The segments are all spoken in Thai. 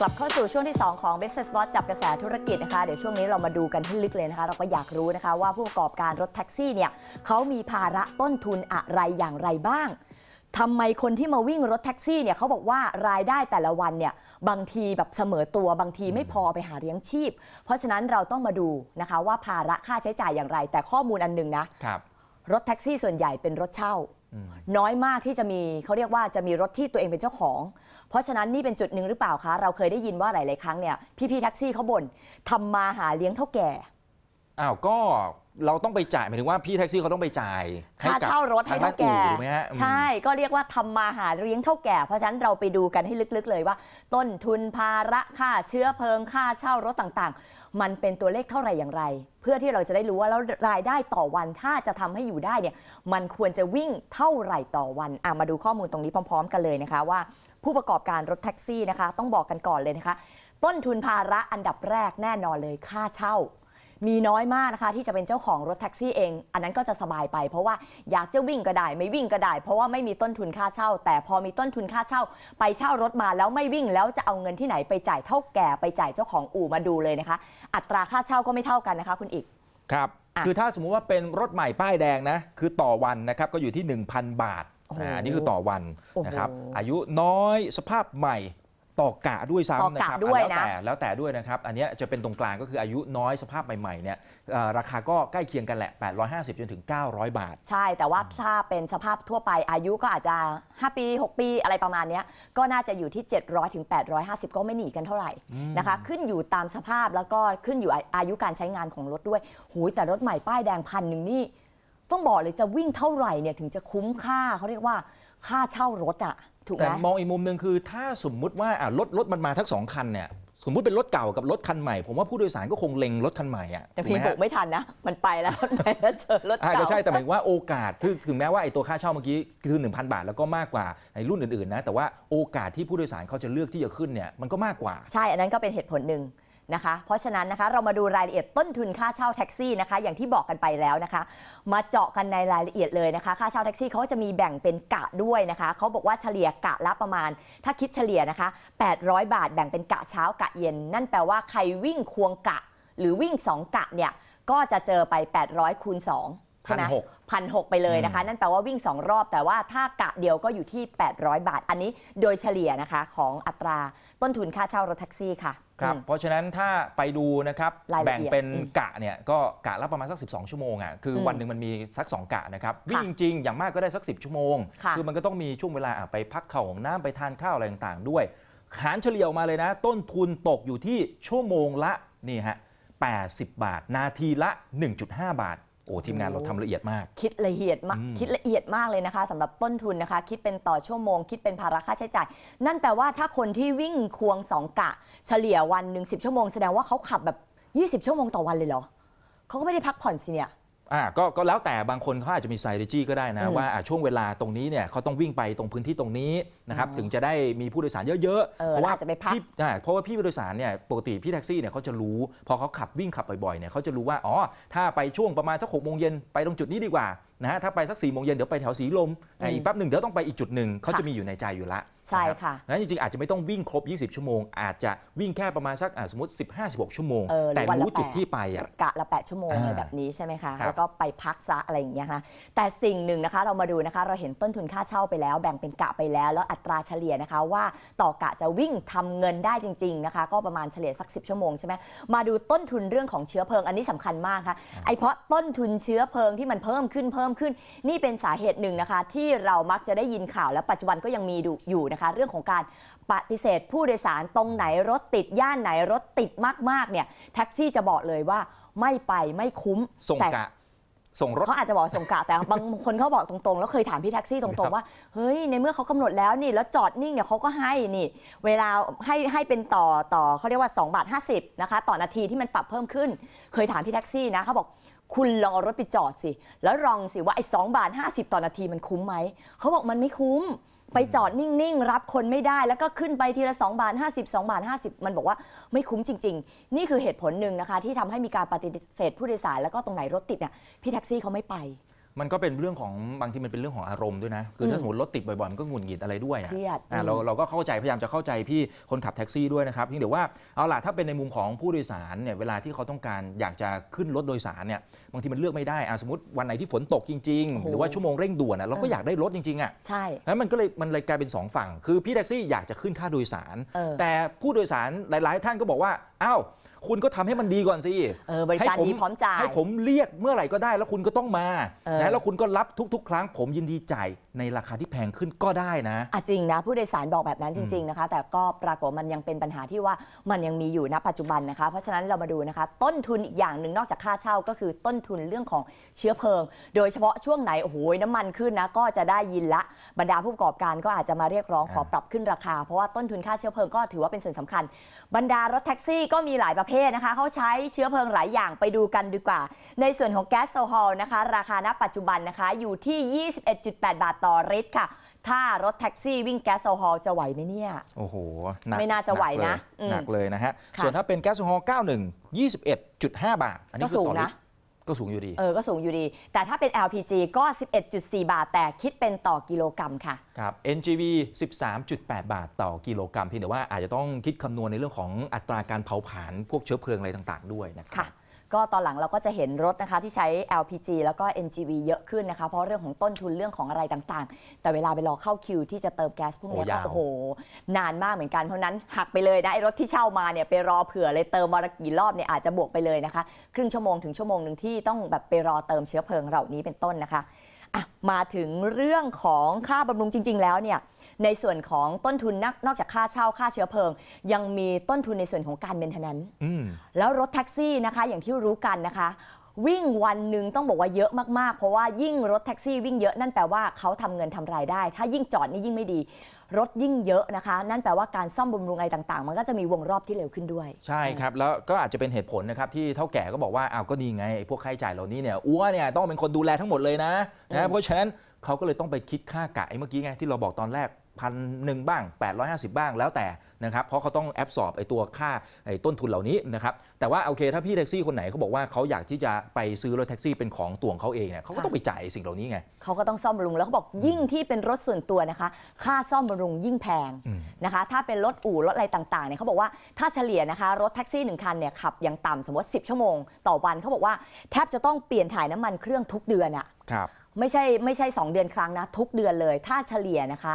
กลับเข้าสู่ช่วงที่ 2 ของ Business Watch จับกระแสธุรกิจนะคะ เดี๋ยวช่วงนี้เรามาดูกันให้ลึกเลยนะคะ เราก็อยากรู้นะคะว่าผู้ประกอบการรถแท็กซี่เนี่ยเขามีภาระต้นทุนอะไรอย่างไรบ้างทำไมคนที่มาวิ่งรถแท็กซี่เนี่ยเขาบอกว่ารายได้แต่ละวันเนี่ยบางทีแบบเสมอตัวบางทีไม่พอไปหาเลี้ยงชีพ เพราะฉะนั้นเราต้องมาดูนะคะว่าภาระค่าใช้จ่ายอย่างไร แต่ข้อมูลอันหนึ่งนะรถแท็กซี่ส่วนใหญ่เป็นรถเช่าน้อยมากที่จะมีเขาเรียกว่าจะมีรถที่ตัวเองเป็นเจ้าของ เพราะฉะนั้นนี่เป็นจุดหนึ่งหรือเปล่าคะ เราเคยได้ยินว่าหลาย ๆ ครั้งเนี่ยพี่ ๆ แท็กซี่เขาบ่นทำมาหาเลี้ยงเท่าแก่ อ้าว ก็เราต้องไปจ่ายหมายถึงว่าพี่แท็กซี่เขาต้องไปจ่ายค่าเช่ารถให้เท่าแก่ไหมฮะใช่ก็เรียกว่าทำมาหาเลี้ยงเท่าแก่ เพราะฉะนั้นเราไปดูกันให้ลึกๆเลยว่า ต้นทุนภาระค่าเชื้อเพลิง ค่าเช่ารถต่างๆ มันเป็นตัวเลขเท่าไหร่อย่างไร เพื่อที่เราจะได้รู้ว่าแล้วรายได้ต่อวันถ้าจะทำให้อยู่ได้เนี่ย มันควรจะวิ่งเท่าไหร่ต่อวันอ่ะมาดูข้อมูลตรงนี้ พร้อมๆ กันเลยนะคะว่า ผู้ประกอบการรถแท็กซี่นะคะ ต้องบอกกันก่อนเลยนะคะต้นทุนภาระอันดับแรกแน่นอนเลย ค่าเช่ามีน้อยมากนะคะ ที่จะเป็นเจ้าของรถแท็กซี่เอง อันนั้นก็จะสบายไป เพราะว่าอยากจะวิ่งก็ได้ไม่วิ่งก็ได้ เพราะว่าไม่มีต้นทุนค่าเช่า แต่พอมีต้นทุนค่าเช่า ไปเช่ารถมา แล้วไม่วิ่งแล้วจะเอาเงินที่ไหนไปจ่ายเท่าแก่ไปจ่ายเจ้าของอู่มาดูเลยนะคะอัตราค่าเช่าก็ไม่เท่ากันนะคะคุณอีก ครับคือถ้าสมมุติว่าเป็นรถใหม่ป้ายแดงนะคือต่อวันนะครับก็อยู่ที่ 1,000 บาทอ่านี่คือต่อวันนะครับอายุน้อยสภาพใหม่ต่อกะด้วยซ้ำนะครับแล้วแต่แล้วแต่ด้วยนะครับ อันนี้จะเป็นตรงกลางก็คืออายุน้อยสภาพใหม่ๆเนี่ยราคาก็ใกล้เคียงกันแหละ 850จนถึง 900 บาท ใช่แต่ว่าถ้าเป็นสภาพทั่วไปอายุก็อาจจะ 5 ปี 6 ปีอะไรประมาณนี้ก็น่าจะอยู่ที่ 700ถึง850 ก็ไม่หนีกันเท่าไหร่นะคะขึ้นอยู่ตามสภาพแล้วก็ขึ้นอยู่อายุการใช้งานของรถด้วยหูแต่รถใหม่ ป้ายแดงพันหนึ่งนี่ต้องบอกเลยจะวิ่งเท่าไหร่เนี่ยถึงจะคุ้มค่าเขาเรียกว่าค่าเช่ารถอะ่ะถูกไหมแต่มองอีกมุมหนึ่งคือถ้าสมมุติว่ารถ รถมันมาทั้งสองคันเนี่ยสมมติเป็นรถเก่ากับรถคันใหม่ ผมว่าผู้โดยสารก็คงเล็งรถคันใหม่อ่ะแต่พี่บอกไม่ทันนะ มันไปแล้วไปแล้วเจอรถเก่า ก็ใช่แต่หมายว่าโอกาสถึงแม้ว่าไอ้ตัวค่าเช่าเมื่อกี้คือ 1,000 บาท แล้วก็มากกว่าไอ้รุ่นอื่นๆนะแต่ว่าโอกาสที่ผู้โดยสารเขาจะเลือกที่จะขึ้นเนี่ยมันก็มากกว่า ใช่อันนั้นก็เป็นเหตุผลหนึ่งนะคะ เพราะฉะนั้นนะคะเรามาดูรายละเอียดต้นทุนค่าเช่าแท็กซี่นะคะอย่างที่บอกกันไปแล้วนะคะ มาเจาะกันในรายละเอียดเลยนะคะค่าเช่าแท็กซี่เขาจะมีแบ่งเป็นกะด้วยนะคะเขาบอกว่าเฉลี่ยกะละประมาณ ถ้าคิดเฉลี่ยนะคะ 800 บาทแบ่งเป็นกะเช้ากะเย็น นั่นแปลว่าใครวิ่งควงกะ หรือวิ่ง2กะเนี่ยก็จะเจอไป 800คูณ2ช่ไหมพันหไปเลยนะคะ นั่นแปลว่าวิ่ง 2 รอบแต่ว่าถ้ากะเดียวก็อยู่ที่ 800 บาทอันนี้โดยเฉลี่ยนะคะของอัตราต้นทุนค่าเช่ารถแท็กซี่ค่ะครับเพราะฉะนั้นถ้าไปดูนะครับแบ่งเป็นกะเนี่ยก็กะละประมาณสัก 12 ชั่วโมงอ่ะคือวันหนึ่งมันมีสัก 2 กะนะครับ วิ่งจริงๆ อย่างมากก็ได้สัก 10 ชั่วโมง คือมันก็ต้องมีช่วงเวลาไปพักเข่าของน้ำไปทานข้าวอะไรต่างๆด้วยหารเฉลี่ยออกมาเลยนะ ต้นทุนตกอยู่ที่ชั่วโมงละนี่ฮะ80 บาท นาทีละ 1.5 บาทโอ้ ทีมงานเราทำละเอียดมาก คิดละเอียดมาก คิดละเอียดมากเลยนะคะ สำหรับต้นทุนนะคะ คิดเป็นต่อชั่วโมง คิดเป็นภาระค่าใช้จ่าย นั่นแปลว่าถ้าคนที่วิ่งควงสองกะ เฉลี่ยวันหนึ่งสิบชั่วโมงแสดงว่าเขาขับแบบ 20 ชั่วโมงต่อวันเลยเหรอ เขาก็ไม่ได้พักผ่อนสิเนี่ยอ่าก็ก็แล้วแต่บางคนเขาอาจจะมีสายดิจ g ก็ได้นะ ว่าช่วงเวลาตรงนี้เนี่ยเขาต้องวิ่งไปตรงพื้นที่ตรงนี้นะครับถึงจะได้มีผู้โดยสารเยอะๆเออว่าาจะไปพักพี่เพราะว่าพี่ผู้โดยสารเนี่ยปกติพี่แท็กซี่เนี่ยเขาจะรู้ พอเขาขับวิ่งขับบ่อยๆเนี่ยเขาจะรู้ว่าอ๋อถ้าไปช่วงประมาณสักหกโมงเย็นไปตรงจุดนี้ดีกว่านะฮะถ้าไปสักสี่โมงเย็นเดี๋ยวไปแถว สีลมอีกแป๊บหนึ่งเดี๋ยวต้องไปอีกจุดหนึ่งเขาจะมีอยู่ในใจอยู่ละใช่ ค่ะนั้นจริงๆ อาจจะไม่ต้องวิ่งครบ 20 ชั่วโมง อาจจะวิ่งแค่ประมาณสักสมมติ15-16ชั่วโมงออแต่วันละรู้จุดที่ไปอ่ะกะ ละ8ชั่วโมงแบบนี้ ใช่ไหมคะคแล้วก็ไปพักซะอะไรอย่างเงี้ยนะแต่สิ่งหนึ่งนะคะเรามาดูนะคะเราเห็นต้นทุนค่าเช่าไปแล้วแบ่งเป็นกะไปแล้วแล้วอัตราเฉลี่ยนะคะว่าต่อกะจะวิ่งทำเงินได้จริงๆนะคะก็ประมาณเฉลี่ยสัก 10 ชั่วโมงใช่ไหมมาดูต้นทุนเรื่องของเชื้อเพลิงอันนี้สาคัญมากค่ะไอเพราะต้นทุนเชื้อเพลิงที่มันเพิ่มขึ้นเพิ่มขึ้นนี่เป็นสาเหตุหนึ่งนะคะ ที่เรามักจะได้ยินข่าวและปัจจุบันก็ยังมีอยู่นะคะ เรื่องของการปฏิเสธผู้โดยสารตรงไหนรถติดย่านไหนรถติดมากๆเนี่ยแท็กซี่จะบอกเลยว่าไม่ไปไม่คุ้มส่งกะส่งรถเขาอาจจะบอกส่งกะแต่บางคนเขาบอกตรงๆ แล้วเคยถามพี่แท็กซี่ตรงๆ ว่าเฮ้ยในเมื่อเขากำหนดแล้วนี่ แล้วจอดนิ่งเนี่ยเขาก็ให้นี่ เวลาให้ให้เป็นต่อต่อเขาเรียกว่า2บาท50นะคะต่อนาทีที่มันปรับเพิ่มขึ้น เคยถามพี่แท็กซี่นะเขาบอกคุณลองเอารถไปจอดสิ แล้วลองสิว่าไอ้สองบาทิบต่อนาทีมันคุ้มไหม เขาบอกมันไม่คุ้ม ไปจอดนิ่งๆ รับคนไม่ได้แล้วก็ขึ้นไปทีละ2บาท50 2บาท50 มันบอกว่าไม่คุ้มจริงๆ นี่คือเหตุผลหนึ่งนะคะ ที่ทำให้มีการปฏิเสธผู้โดยสารแล้วก็ตรงไหนรถติดเนี่ยพี่แท็กซี่เขาไม่ไปมันก็เป็นเรื่องของบางทีมันเป็นเรื่องของอารมณ์ด้วยนะคือถ้าสมมติรถติดบ่อยๆ มันก็หงุดหงิดอะไรด้วยอะเครียดอ่ะเราเราก็เข้าใจพยายามจะเข้าใจพี่คนขับแท็กซี่ด้วยนะครับเพียงแต่ว่าเอาล่ะถ้าเป็นในมุมของผู้โดยสารเนี่ยเวลาที่เขาต้องการอยากจะขึ้นรถโดยสารเนี่ยบางทีมันเลือกไม่ได้อ่าสมมติวันไหนที่ฝนตกจริงๆหรือว่าชั่วโมงเร่งด่วนอ่ะเราก็อยากได้รถจริงๆอ่ะใช่แล้วมันก็เลยมันเลยกลายเป็น2ฝั่งคือพี่แท็กซี่ อยากจะขึ้นค่าโดยสารแต่ผู้โดยสารหลาย ๆ ท่านก็บอกว่าอ้าวคุณก็ทำให้มันดีก่อนสิใออผมพร้อมจ่ายให้ผมเรียกเมื่อไหร่ก็ได้แล้วคุณก็ต้องมานะแล้วคุณก็รับทุกๆ ครั้ง ผมยินดีจ่ายในราคาที่แพงขึ้นก็ได้นะอ่ะจริงนะผู้โดยสารบอกแบบนั้นจริงๆนะคะแต่ก็ปรากฏมันยังเป็นปัญหาที่ว่ามันยังมีอยู่ณ ปัจจุบันนะคะ เพราะฉะนั้นเรามาดูนะคะต้นทุนอีกอย่างหนึ่งนอกจากค่าเช่า ก็คือต้นทุนเรื่องของเชื้อเพลิง โดยเฉพาะช่วงไหนโอ้โหน้ำมันขึ้นนะก็จะได้ยินละบรรดาผู้ประกอบการก็อาจจะมาเรียกร้องขอปรับขึ้นราคาเพราะว่าต้นทุนค่าเชื้อเพลิง ก็ถือว่าเป็นส่วนสำคัญบรรดารถแท็กซี่ก็มีหลายประเภทศนะคะเขาใช้เชื้อเพลิงหลายอย่างไปดูกันดีกว่า ในส่วนของแก๊สโซฮอลนะคะราคาณปัจจุบันนะคะอยู่ที่ 21.8 บาทต่อลิตรค่ะ ถ้ารถแท็กซี่วิ่งแก๊สโซฮอลจะไหวไหมเนี่ย โอ้โหหกไม่น่าจะไหวนะ หนักเลยนะฮะ ส่วนถ้าเป็นแก๊สโซฮอล์91 21.5 บาท อันนี้คือสูงต่อลินะตรก็สูงอยู่ดี เออ ก็สูงอยู่ดี แต่ถ้าเป็น LPG ก็ 11.4 บาท แต่คิดเป็นต่อกิโลกรรัมค่ะ ครับ NGV 13.8 บาทต่อกิโลกรรัม เพียงแต่ว่าอาจจะต้องคิดคำนวณในเรื่องของอัตราการเผาผลาญพวกเชื้อเพลิงอะไรต่าง ๆด้วยนะครับก็ตอนหลังเราก็จะเห็นรถนะคะที่ใช้ LPG แล้วก็ NGV เยอะขึ้นนะคะ เพราะเรื่องของต้นทุนเรื่องของอะไรต่าง ๆ แต่เวลาไปรอเข้าคิวที่จะเติมแก๊สพวกนี้ก็โอ้โห นานมากเหมือนกันเพราะนั้นหักไปเลยนะไอ้รถที่เช่ามาเนี่ย ไปรอเผื่อเลยเติมมากี่รอบเนี่ยอาจจะบวกไปเลยนะคะครึ่งชั่วโมงถึงชั่วโมงหนึ่งที่ต้องแบบไปรอเติมเชื้อเพลิงเหล่านี้เป็นต้นนะคะมาถึงเรื่องของค่าบำรุงจริงๆแล้วเนี่ยในส่วนของต้นทุนนอกจากค่าเช่าค่าเชื้อเพลิง ยังมีต้นทุนในส่วนของการเมนเทนนนซ์แล้วรถแท็กซี่นะคะอย่างที่รู้กันนะคะ วิ่งวันหนึ่งต้องบอกว่าเยอะมาก ๆ เพราะว่ายิ่งรถแท็กซี่วิ่งเยอะนั่นแปลว่าเขาทำเงินทำรายได้ ถ้ายิ่งจอดนี่ยิ่งไม่ดี รถยิ่งเยอะนะคะ นั่นแปลว่าการซ่อมบำรุงอะไรต่างๆ มันก็จะมีวงรอบที่เร็วขึ้นด้วย ใช่ครับแล้วก็อาจจะเป็นเหตุผลนะครับที่เท่าแก่ก็บอกว่าอ้าวก็ดีไงพวกค่าใช้จ่ายเหล่านี้เนี่ยอ้วเนี่ย ต้องเป็นคนดูแลทั้งหมดเลยนะนะ เพราะฉะนั้นเขาก็เลยต้องไปคิดค่ากะไอ้เมื่อกี้ไงที่เราบอกตอนแรกพันหนึ่งบ้าง 850 บ้าง แล้วแต่นะครับ เพราะเขาต้องแอบสอบไอ้ตัวค่าไอ้ต้นทุนเหล่านี้นะครับ แต่ว่าโอเคถ้าพี่แท็กซี่คนไหนเขาบอกว่าเขาอยากที่จะไปซื้อรถแท็กซี่เป็นของตัวของเขาเองเนี่ยเขาก็ต้องไปจ่ายสิ่งเหล่านี้ไง เขาก็ต้องซ่อมบำรุงแล้วเขาบอกยิ่งที่เป็นรถส่วนตัวนะคะ ค่าซ่อมบำรุงยิ่งแพงนะคะ ถ้าเป็นรถอู่รถอะไรต่างๆเนี่ยเขาบอกว่าถ้าเฉลี่ยนะคะรถแท็กซี่หนึ่งคันเนี่ยขับอย่างต่ำสมมติ 10 ชั่วโมงต่อวันเขาบอกว่าแทบจะต้องเปลี่ยนถ่ายน้ำมันเครื่องทุกเดือนอะ่ะไม่ใช่ไม่ใช่ 2 เดือนครั้งนะ ทุกเดือนเลย ถ้าเฉลี่ยนะคะ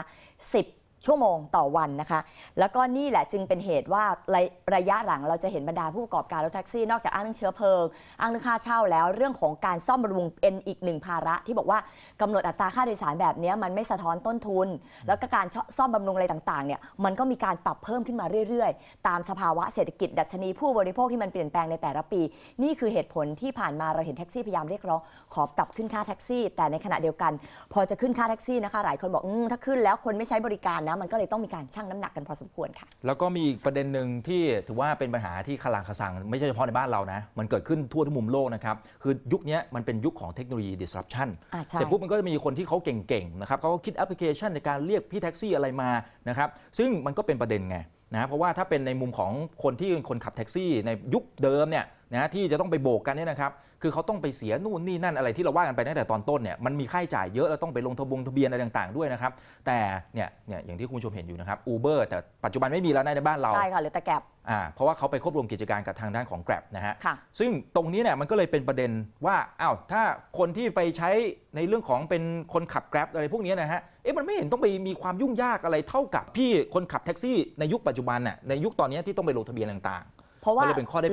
10ชั่วโมงต่อวันนะคะ แล้วก็นี่แหละจึงเป็นเหตุว่าระระยะหลังเราจะเห็นบรรดาผู้ประกอบการรถแท็กซี่ นอกจากอ้างเรื่องเชื้อเพลิงอ้างเรื่องค่าเช่าแล้วเรื่องของการซ่อมบำรุงเป็นอีกหนึ่งภาระ ที่บอกว่ากำหนดอัตราค่าโดยสารแบบนี้มันไม่สะท้อนต้นทุน แล้วก็การซ่อมบำรุงอะไรต่างๆเนี่ยมันก็มีการปรับเพิ่มขึ้นมาเรื่อยๆ ตามสภาวะเศรษฐกิจ ดัชนีผู้บริโภคที่มันเปลี่ยนแปลงในแต่ละปี นี่คือเหตุผลที่ผ่านมาเราเห็นแท็กซี่พยายามเรียกร้องขอปรับขึ้นค่าแท็กซี่ แต่ในขณะเดียวกัน พอจะขึ้นค่าแท็กซี่นะคะ หลายคนบอกอถ้าขึ้นแล้วคนไม่ใช้บริการนะมันก็เลยต้องมีการชั่งน้ำหนักกันพอสมควรค่ะแล้วก็มีอีกประเด็นหนึ่งที่ถือว่าเป็นปัญหาที่คลางคสังไม่ใช่เฉพาะในบ้านเรานะ มันเกิดขึ้นทั่วทุกมุมโลกนะครับ คือยุคนี้มันเป็นยุคของเทคโนโลยี disruption เสร็จปุ๊บมันก็จะมีคนที่เขาเก่งๆนะครับเขาก็คิดแอปพลิเคชันในการเรียกพี่แท็กซี่อะไรมานะครับ ซึ่งมันก็เป็นประเด็นไงนะเพราะว่าถ้าเป็นในมุมของคนที่เป็นคนขับแท็กซี่ ในยุคเดิมเนี่ยนะที่จะต้องไปโบกกันเนี่ยนะครับคือเขาต้องไปเสียนู่นนี่ นั่นอะไรที่เราว่ากันไปตั้งแต่ตอนต้นเนี่ยมันมีค่าใช้จ่ายเยอะเราต้องไปลงทะบงทะเบียนอะไรต่างๆด้วยนะครับ แต่เนี่ยเนี่ยอย่างที่คุณชมเห็นอยู่นะครับอูเบอร์แต่ปัจจุบันไม่มีแล้วในบ้านเราใช่ค่ะหรือแต่แกร็บอ่าเพราะว่าเขาไปควบรวมกิจการกับทางด้านของกร็บนะฮะค่ะซึ่งตรงนี้เนี่ยมันก็เลยเป็นประเด็นว่าอ้าวถ้าคนที่ไปใช้ในเรื่องของเป็นคนขับกร็บอะไรพวกนี้นะฮะเอ๊ะมันไม่เห็นต้องไปมีความยุ่งยากอะไร เท่ากับพี่คนขับแท็กซี่ ในยุคปัจจุบันน่ยในยุคตอนนี้ที่ต้องไปลงทะเบียนต่าง ๆเพราะว่าเร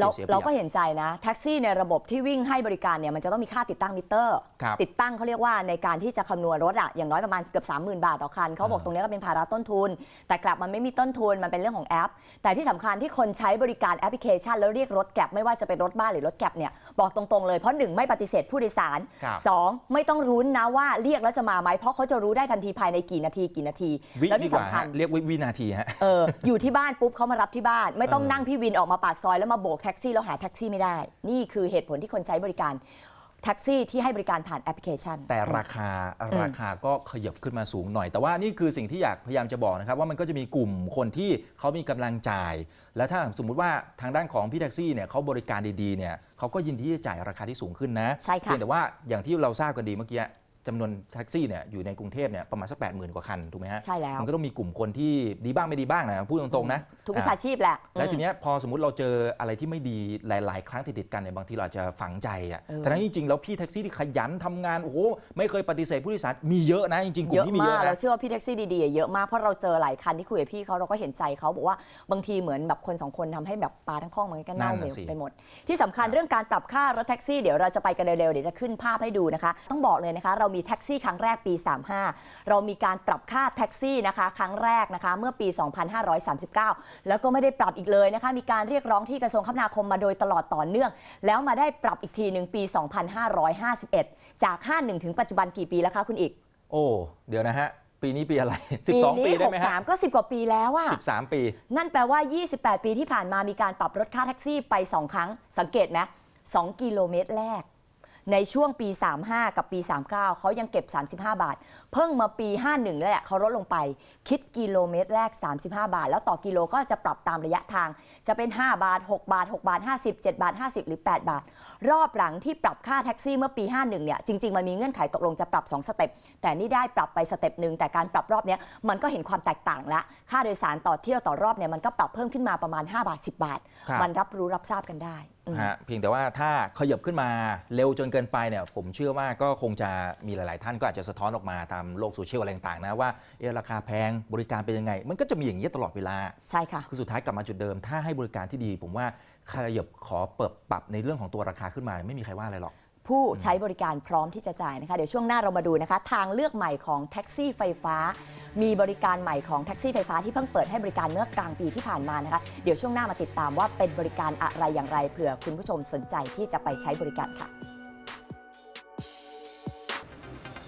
าเราก็เห็นใจนะ แท็กซี่ในระบบที่วิ่งให้บริการเนี่ยมันจะต้องมีค่าติดตั้งมิเตอร์ ติดตั้งเขาเรียกว่าในการที่จะคำนวณรถอะอย่างน้อยประมาณเกือบ30,000 บาทต่อคัน เขาบอกตรงนี้ก็เป็นภาระต้นทุน แต่กลับมันไม่มีต้นทุน มันเป็นเรื่องของแอป แต่ที่สำคัญที่คนใช้บริการแอปพลิเคชัน แล้วเรียกรถแกล็บไม่ว่าจะเป็นรถบ้านหรือรถแกล็บเนี่ยบอกตรงๆเลยเพราะหนึ่งไม่ปฏิเสธผู้โดยสาร 2 ไม่ต้องรุ้นนะว่าเรียกแล้วจะมาไหมเพราะเขาจะรู้ได้ทันทีภายในกี่นาทีกี่นาทีแล้วที่สำคัญเรียกวินาทีฮะเอออยู่ที่บ้านปุ๊บเขามารับที่บ้าน ไม่ต้องนั่งพี่วินออกมาปากากซอยแล้วมาโบกแท็กซี่แล้วหาแท็กซี่ไม่ได้ นี่คือเหตุผลที่คนใช้บริการแท็กซี่ที่ให้บริการผ่านแอปพลิเคชัน แต่ราคาราคาก็ขยับขึ้นมาสูงหน่อย แต่ว่านี่คือสิ่งที่อยากพยายามจะบอกนะครับว่ามันก็จะมีกลุ่มคนที่เขามีกำลังจ่าย และถ้าสมมุติว่าทางด้านของพี่แท็กซี่เนี่ยเขาบริการดีๆ เนี่ยเขาก็ยินดีที่จะจ่ายราคาที่สูงขึ้นนะ ใช่ค่ะแต่ว่าอย่างที่เราทราบกันดีเมื่อกี้จำนวนแท็กซี่เนี่ยอยู่ในกรุงเทพเนี่ยประมาณสักแปดหมื่นกว่าคันถูกไหมฮะใช่แล้วมันก็ต้องมีกลุ่มคนที่ดีบ้างไม่ดีบ้างนะพูดตรง ๆ นะ ทุกวิชาชีพแหละ แล้วทีเนี้ยพอสมมติเราเจออะไรที่ไม่ดีหลาย ๆ ครั้งติด ๆ กันเนี่ยบางทีเราจะฝังใจอ่ะแต่ั้จริง ๆ แล้วพี่แท็กซี่ที่ขยันทำงาน โอ้โห ไม่เคยปฏิเสธผู้โดยสารมีเยอะนะจริงๆกลุ่มที่มีเยอะนะเราเชื่อว่าพี่แท็กซี่ดีๆเยอะมากเพราะเราเจอหลายคันที่คุยกับพี่เขาเราก็เห็นใจเขาบอกว่าบางทีเหมือนแบบคนสองคนทำให้แบบปลาทั้งข้องเหมือนกนเน่าเหม็นไปหมด ที่สำคัญเรื่องการปรับค่ารถแท็กซี่เดี๋ยวเราจะไปกันเร็วๆเดี๋ยวจะขึ้นภาพให้ดูนะคะ ต้องบอกเลยนะคะเราีแท็กซี่ครั้งแรกปี 35 เรามีการปรับค่าแท็กซี่นะคะครั้งแรกนะคะเมื่อปี 2539 แล้วก็ไม่ได้ปรับอีกเลยนะคะ มีการเรียกร้องที่กระทรวงคมนาคมมาโดยตลอดต่อเนื่อง แล้วมาได้ปรับอีกทีหนึ่งปี 2551 จาก51ถึงปัจจุบันกี่ปีแล้วคะคุณอีก โอ้เดี๋ยวนะฮะปีนี้ปีอะไร 12 ปีได้ไหมฮะก็ 10 กว่าปีแล้วอะ13ปี นั่นแปลว่า 28 ปีที่ผ่านมามีการปรับลดค่าแท็กซี่ไป 2 ครั้งสังเกตไหม2กิโลเมตร แรกในช่วงปี 35 กับปี 39 เขายังเก็บ 35 บาท เพิ่งมาปี 51แล้วแหละเขาลดลงไป คิดกิโลเมตรแรก 35 บาท แล้วต่อกิโลก็จะปรับตามระยะทาง จะเป็น 5 บาท 6 บาท 6 บาท50 7บาท50หรือ 8 บาท รอบหลังที่ปรับค่าแท็กซี่เมื่อปี 51 เนี่ย จริง ๆ มันมีเงื่อนไขตกลงจะปรับ 2 สเต็ป แต่นี่ได้ปรับไปสเต็ปหนึ่ง แต่การปรับรอบนี้มันก็เห็นความแตกต่างละค่าโดยสารต่อเที่ยวต่อรอบเนี่ย มันก็ปรับเพิ่มขึ้นมาประมาณ 5 บาท 10 บาท มันรับรู้รับทราบกันได้ฮะเพียงแต่ว่าถ้าขยับขึ้นมาเร็วจนเกินไปเนี่ย ผมเชื่อว่าก็คงจะมีหลาย ๆ ท่านก็อาจจะสะท้อนออกมาตามโลกโซเชียลอะไรต่าง ๆ นะว่าเออราคาแพงบริการเป็นยังไงมันก็จะมีอย่างนี้ตลอดเวลาใช่ค่ะคือสุดท้ายกลับมาจุดเดิมถ้าให้บริการที่ดี ผมว่าขยับขอเปิดปรับในเรื่องของตัวราคาขึ้นมาไม่มีใครว่าอะไรหรอกผู้ใช้บริการพร้อมที่จะจ่ายนะคะ เดี๋ยวช่วงหน้าเรามาดูนะคะ ทางเลือกใหม่ของแท็กซี่ไฟฟ้า มีบริการใหม่ของแท็กซี่ไฟฟ้าที่เพิ่งเปิดให้บริการเมื่อกลางปีที่ผ่านมานะคะ เดี๋ยวช่วงหน้ามาติดตามว่าเป็นบริการอะไรอย่างไรเผื่อคุณผู้ชมสนใจที่จะไปใช้บริการค่ะ